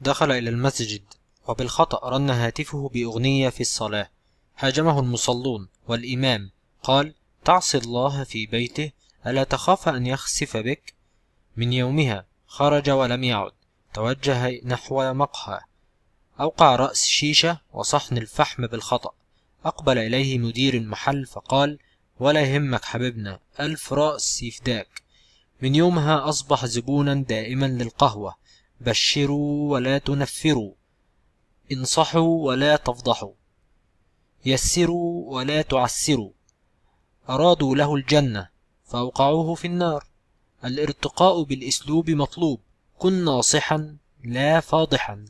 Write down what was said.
دخل إلى المسجد وبالخطأ رن هاتفه بأغنية في الصلاة هاجمه المصلون والإمام قال تعصي الله في بيته ألا تخاف أن يخسف بك من يومها خرج ولم يعد توجه نحو مقهى أوقع رأس شيشة وصحن الفحم بالخطأ أقبل إليه مدير المحل فقال ولا يهمك حبيبنا ألف رأس يفداك من يومها أصبح زبونا دائما للقهوة بشروا ولا تنفروا انصحوا ولا تفضحوا يسروا ولا تعسروا أرادوا له الجنة فأوقعوه في النار الارتقاء بالأسلوب مطلوب كن ناصحا لا فاضحا